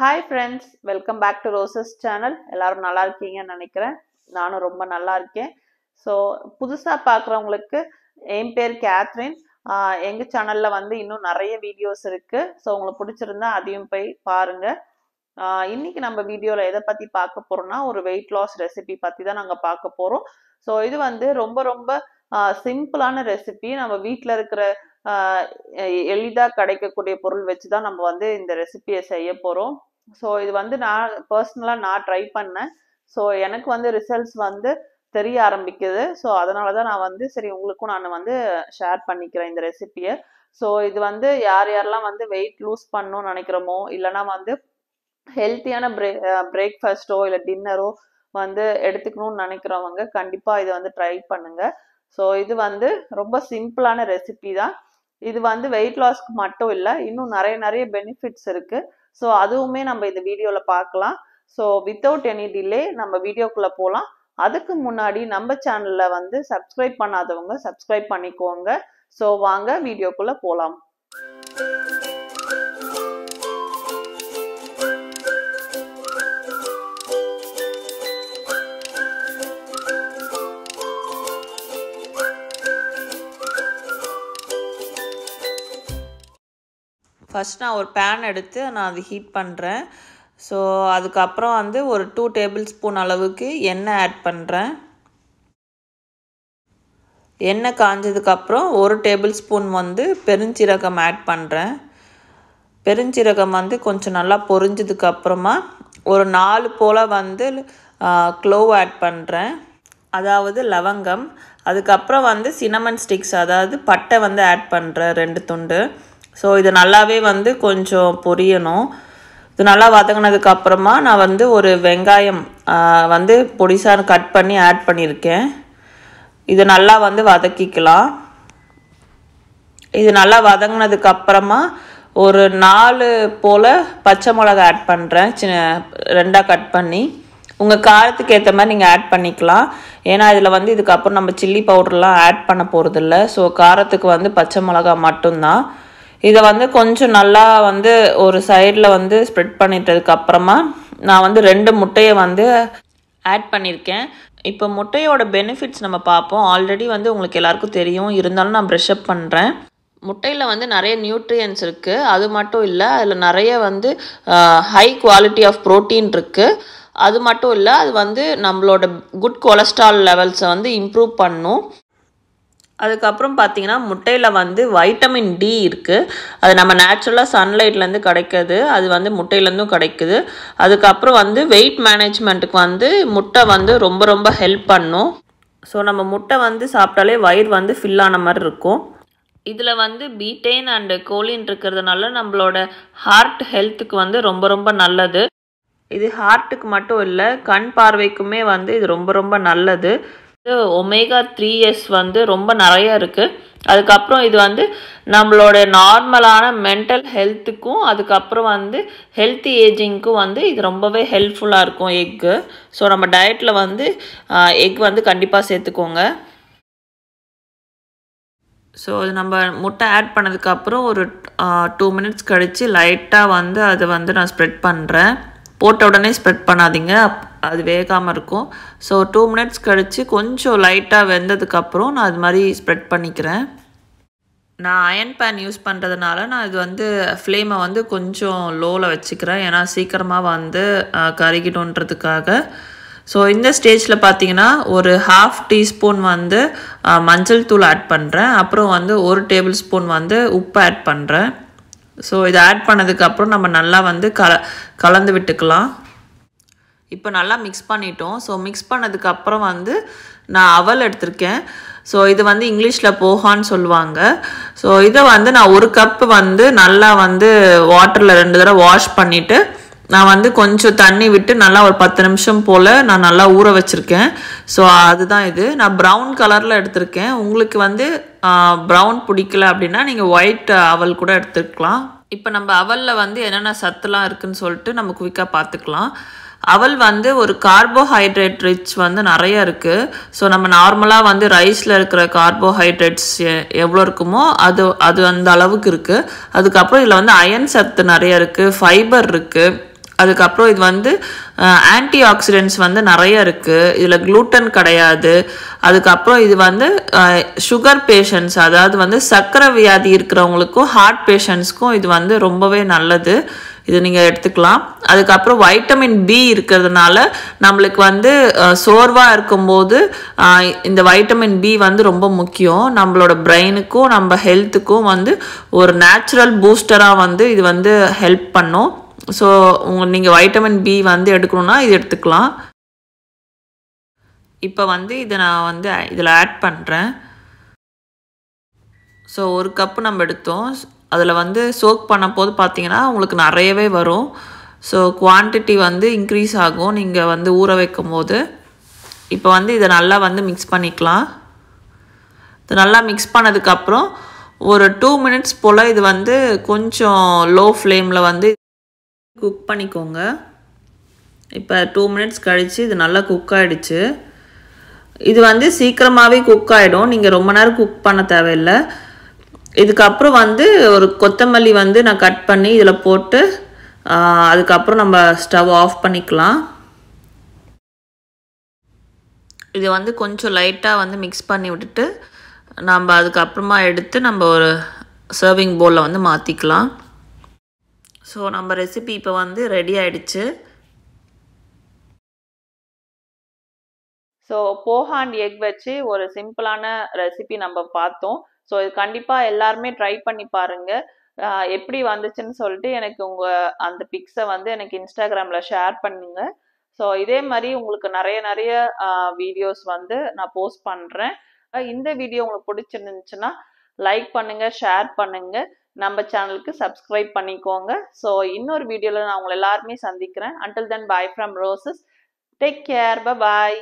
hi friends welcome back to Roses channel எல்லோரும் நல்லா இருக்கீங்கன்னு நினைக்கிறேன் நானும் ரொம்ப நல்லா இருக்கேன் ஸோ புதுசாக பார்க்குறவங்களுக்கு என் பேர் கேத்ரின் எங்கள் சேனலில் வந்து இன்னும் நிறைய வீடியோஸ் இருக்குது ஸோ உங்களுக்கு பிடிச்சிருந்தா அதையும் போய் பாருங்கள் இன்றைக்கி நம்ம வீடியோவில் எதை பற்றி பார்க்க போகிறோம்னா ஒரு வெயிட் லாஸ் ரெசிபி பற்றி தான் நாங்கள் பார்க்க போகிறோம் ஸோ இது வந்து ரொம்ப ரொம்ப சிம்பிளான ரெசிபி நம்ம வீட்டில் இருக்கிற எளிதாக கிடைக்கக்கூடிய பொருள் வச்சு தான் நம்ம வந்து இந்த ரெசிபியை செய்ய போகிறோம் ஸோ இது வந்து நான் பர்சனலாக நான் ட்ரை பண்ணேன் ஸோ எனக்கு வந்து ரிசல்ட்ஸ் வந்து தெரிய ஆரம்பிக்குது ஸோ அதனால தான் நான் வந்து சரி உங்களுக்கும் நான் வந்து ஷேர் பண்ணிக்கிறேன் இந்த ரெசிப்பியை ஸோ இது வந்து யார் யாரெல்லாம் வந்து வெயிட் லூஸ் பண்ணணும்னு நினைக்கிறோமோ இல்லைனா வந்து ஹெல்த்தியான பிரே பிரேக்ஃபாஸ்ட்டோ இல்லை டின்னரோ வந்து எடுத்துக்கணும்னு நினைக்கிறவங்க கண்டிப்பாக இதை வந்து ட்ரை பண்ணுங்கள் ஸோ இது வந்து ரொம்ப சிம்பிளான ரெசிபி தான் இது வந்து வெயிட் லாஸ்க்கு மட்டும் இல்லை இன்னும் நிறைய நிறைய பெனிஃபிட்ஸ் இருக்குது ஸோ அதுவுமே நம்ம இந்த வீடியோவில் பார்க்கலாம் ஸோ வித்தவுட் எனி டிலே நம்ம வீடியோக்குள்ளே போகலாம் அதுக்கு முன்னாடி நம்ம சேனலில் வந்து சப்ஸ்கிரைப் பண்ணாதவங்க சப்ஸ்கிரைப் பண்ணிக்கோங்க ஸோ வாங்க வீடியோக்குள்ளே போகலாம் ஃபஸ்ட் நான் ஒரு பேன் எடுத்து நான் அது ஹீட் பண்ணுறேன் ஸோ அதுக்கப்புறம் வந்து ஒரு டூ டேபிள் ஸ்பூன் அளவுக்கு எண்ணெய் ஆட் பண்ணுறேன் எண்ணெய் காஞ்சதுக்கப்புறம் ஒரு டேபிள் ஸ்பூன் வந்து பெருஞ்சீரகம் ஆட் பண்ணுறேன் பெருஞ்சீரகம் வந்து கொஞ்சம் நல்லா பொரிஞ்சதுக்கப்புறமா ஒரு நாலு போல் வந்து க்ளோவ் ஆட் பண்ணுறேன் அதாவது லவங்கம் அதுக்கப்புறம் வந்து சினமன் ஸ்டிக்ஸ் அதாவது பட்டை வந்து ஆட் பண்ணுறேன் ரெண்டு துண்டு ஸோ இது நல்லாவே வந்து கொஞ்சம் பொரியணும் இது நல்லா வதங்கினதுக்கு அப்புறமா நான் வந்து ஒரு வெங்காயம் வந்து பொடிசாக கட் பண்ணி ஆட் பண்ணியிருக்கேன் இது நல்லா வந்து வதக்கிக்கலாம் இது நல்லா வதங்கினதுக்கு அப்புறமா ஒரு நாலு போல் பச்சை மிளகா ஆட் பண்ணுறேன் சின்ன ரெண்டாக கட் பண்ணி உங்கள் காரத்துக்கு ஏற்ற மாதிரி நீங்கள் ஆட் பண்ணிக்கலாம் ஏன்னா இதில் வந்து இதுக்கப்புறம் நம்ம சில்லி பவுடர்லாம் ஆட் பண்ண போகிறதில்ல ஸோ காரத்துக்கு வந்து பச்சை மிளகா மட்டும்தான் இதை வந்து கொஞ்சம் நல்லா வந்து ஒரு சைடில் வந்து ஸ்ப்ரெட் பண்ணிட்டதுக்கு அப்புறமா நான் வந்து ரெண்டு முட்டையை வந்து ஆட் பண்ணியிருக்கேன் இப்போ முட்டையோட பெனிஃபிட்ஸ் நம்ம பார்ப்போம் ஆல்ரெடி வந்து உங்களுக்கு எல்லாருக்கும் தெரியும் இருந்தாலும் நான் ப்ரெஷ் அப் பண்ணுறேன் முட்டையில் வந்து நிறைய நியூட்ரியன்ஸ் இருக்குது அது மட்டும் இல்லை அதில் நிறைய வந்து ஹை குவாலிட்டி ஆஃப் ப்ரோட்டீன் இருக்குது அது மட்டும் இல்லை அது வந்து நம்மளோட குட் கொலஸ்ட்ரால் லெவல்ஸை வந்து இம்ப்ரூவ் பண்ணும் அதுக்கப்புறம் பார்த்தீங்கன்னா முட்டையில் வந்து வைட்டமின் டி இருக்குது அது நம்ம நேச்சுரலாக சன்லைட்லேருந்து கிடைக்கிது அது வந்து முட்டையிலேருந்தும் கிடைக்குது அதுக்கப்புறம் வந்து வெயிட் மேனேஜ்மெண்ட்டுக்கு வந்து முட்டை வந்து ரொம்ப ரொம்ப ஹெல்ப் பண்ணும் ஸோ நம்ம முட்டை வந்து சாப்பிட்டாலே வயிறு வந்து ஃபில்லான மாதிரி இருக்கும் இதில் வந்து பீட்டைன் அண்டு கோலின் இருக்கிறதுனால நம்மளோட ஹார்ட் ஹெல்த்துக்கு வந்து ரொம்ப ரொம்ப நல்லது இது ஹார்ட்டுக்கு மட்டும் இல்லை கண் பார்வைக்குமே வந்து இது ரொம்ப ரொம்ப நல்லது ஒமேகா த்ரீ எஸ் வந்து ரொம்ப நிறைய இருக்குது அதுக்கப்புறம் இது வந்து நம்மளோட நார்மலான மென்டல் ஹெல்த்துக்கும் அதுக்கப்புறம் வந்து ஹெல்த்தி ஏஜிங்க்கும் வந்து இது ரொம்பவே ஹெல்ப்ஃபுல்லாக இருக்கும் எக்கு ஸோ நம்ம டயட்டில் வந்து எக் வந்து கண்டிப்பாக சேர்த்துக்கோங்க ஸோ அது நம்ம முட்டை ஆட் பண்ணதுக்கப்புறம் ஒரு டூ மினிட்ஸ் கழித்து லைட்டாக வந்து அதை வந்து நான் ஸ்ப்ரெட் பண்ணுறேன் போட்ட உடனே ஸ்ப்ரெட் பண்ணாதீங்க அது வேகாமல் இருக்கும் ஸோ டூ மினிட்ஸ் கழித்து கொஞ்சம் லைட்டாக வெந்ததுக்கப்புறம் நான் அது மாதிரி ஸ்ப்ரெட் பண்ணிக்கிறேன் நான் அயன் பேன் யூஸ் பண்ணுறதுனால நான் இது வந்து ஃப்ளேமை வந்து கொஞ்சம் லோவில் வச்சுக்கிறேன் ஏன்னா சீக்கிரமாக வந்து கருகிடும்ன்றதுக்காக ஸோ இந்த ஸ்டேஜில் பார்த்தீங்கன்னா ஒரு ஹாஃப் டீஸ்பூன் வந்து மஞ்சள் தூள் ஆட் பண்ணுறேன் அப்புறம் வந்து ஒரு டேபிள் ஸ்பூன் வந்து உப்பு ஆட் பண்ணுறேன் ஸோ இதை ஆட் பண்ணதுக்கப்புறம் நம்ம நல்லா வந்து கல கலந்து விட்டுக்கலாம் இப்போ நல்லா மிக்ஸ் பண்ணிட்டோம் ஸோ மிக்ஸ் பண்ணதுக்கப்புறம் வந்து நான் அவல் எடுத்திருக்கேன் ஸோ இது வந்து இங்கிலீஷில் போகான்னு சொல்லுவாங்க ஸோ இதை வந்து நான் ஒரு கப் வந்து நல்லா வந்து வாட்டரில் ரெண்டு தடவை வாஷ் பண்ணிவிட்டு நான் வந்து கொஞ்சம் தண்ணி விட்டு நல்லா ஒரு பத்து நிமிஷம் போல் நான் நல்லா ஊற வச்சுருக்கேன் ஸோ அதுதான் இது நான் ப்ரௌன் கலரில் எடுத்திருக்கேன் உங்களுக்கு வந்து ப்ரௌன் பிடிக்கல அப்படின்னா நீங்கள் ஒயிட் அவல் கூட எடுத்துக்கலாம் இப்போ நம்ம அவலில் வந்து என்னென்ன சத்துலாம் இருக்குதுன்னு சொல்லிட்டு நம்ம குயிக்காக பார்த்துக்கலாம் அவல் வந்து ஒரு கார்போஹைட்ரேட் ரிச் வந்து நிறைய இருக்குது ஸோ நம்ம நார்மலாக வந்து ரைஸில் இருக்கிற கார்போஹைட்ரேட்ஸ் எவ்வளோ இருக்குமோ அது அது அந்த அளவுக்கு இருக்குது அதுக்கப்புறம் இதில் வந்து அயன் சத்து நிறைய இருக்குது ஃபைபர் இருக்குது அதுக்கப்புறம் இது வந்து ஆன்டி ஆக்சிடென்ட்ஸ் வந்து நிறைய இருக்குது இதில் க்ளூட்டன் கிடையாது அதுக்கப்புறம் இது வந்து சுகர் பேஷண்ட்ஸ் அதாவது வந்து சர்க்கரை வியாதி இருக்கிறவங்களுக்கும் ஹார்ட் பேஷண்ட்ஸ்க்கும் இது வந்து ரொம்பவே நல்லது இது நீங்கள் எடுத்துக்கலாம் அதுக்கப்புறம் வைட்டமின் பி இருக்கிறதுனால நம்மளுக்கு வந்து சோர்வாக இருக்கும்போது இந்த வைட்டமின் பி வந்து ரொம்ப முக்கியம் நம்மளோட பிரெயினுக்கும் நம்ம ஹெல்த்துக்கும் வந்து ஒரு நேச்சுரல் பூஸ்டராக வந்து இது வந்து ஹெல்ப் பண்ணும் ஸோ உங்கள் நீங்கள் வைட்டமின் பி வந்து எடுக்கணும்னா இது எடுத்துக்கலாம் இப்போ வந்து இதை நான் வந்து இதில் ஆட் பண்ணுறேன் ஸோ ஒரு கப்பு நம்ம எடுத்தோம் அதில் வந்து சோக் பண்ண போது பார்த்தீங்கன்னா உங்களுக்கு நிறையவே வரும் ஸோ குவான்டிட்டி வந்து இன்க்ரீஸ் ஆகும் நீங்கள் வந்து ஊற வைக்கும் போது இப்போ வந்து இதை நல்லா வந்து மிக்ஸ் பண்ணிக்கலாம் இது நல்லா மிக்ஸ் பண்ணதுக்கப்புறம் ஒரு டூ மினிட்ஸ் போல் இது வந்து கொஞ்சம் லோ ஃப்ளேமில் வந்து குக் பண்ணிக்கோங்க இப்போ டூ மினிட்ஸ் கழித்து இது நல்லா குக் ஆகிடுச்சு இது வந்து சீக்கிரமாகவே குக் ஆகிடும் நீங்கள் ரொம்ப நேரம் குக் பண்ண தேவையில்லை இதுக்கப்புறம் வந்து ஒரு கொத்தமல்லி வந்து நான் கட் பண்ணி இதில் போட்டு அதுக்கப்புறம் நம்ம ஸ்டவ் ஆஃப் பண்ணிக்கலாம் இது வந்து கொஞ்சம் லைட்டாக வந்து மிக்ஸ் பண்ணி விட்டுட்டு நம்ம அதுக்கப்புறமா எடுத்து நம்ம ஒரு சர்விங் போலில் வந்து மாற்றிக்கலாம் ஸோ நம்ம ரெசிபி இப்போ வந்து ரெடி ஆயிடுச்சு ஸோ போஹாண்ட் எக் வச்சு ஒரு சிம்பிளான ரெசிபி நம்ம பார்த்தோம் ஸோ இது கண்டிப்பாக எல்லாருமே ட்ரை பண்ணி பாருங்கள் எப்படி வந்துச்சுன்னு சொல்லிட்டு எனக்கு உங்கள் அந்த பிக்ஸை வந்து எனக்கு இன்ஸ்டாகிராமில் ஷேர் பண்ணுங்க ஸோ இதே மாதிரி உங்களுக்கு நிறைய நிறைய வீடியோஸ் வந்து நான் போஸ்ட் பண்ணுறேன் இந்த வீடியோ உங்களுக்கு பிடிச்சிருந்துச்சுன்னா லைக் பண்ணுங்கள் ஷேர் பண்ணுங்கள் நம்ம சேனலுக்கு சப்ஸ்கிரைப் பண்ணிக்கோங்க ஸோ இன்னொரு வீடியோவில் நான் உங்களை எல்லாருமே சந்திக்கிறேன் until then bye from Roses take care bye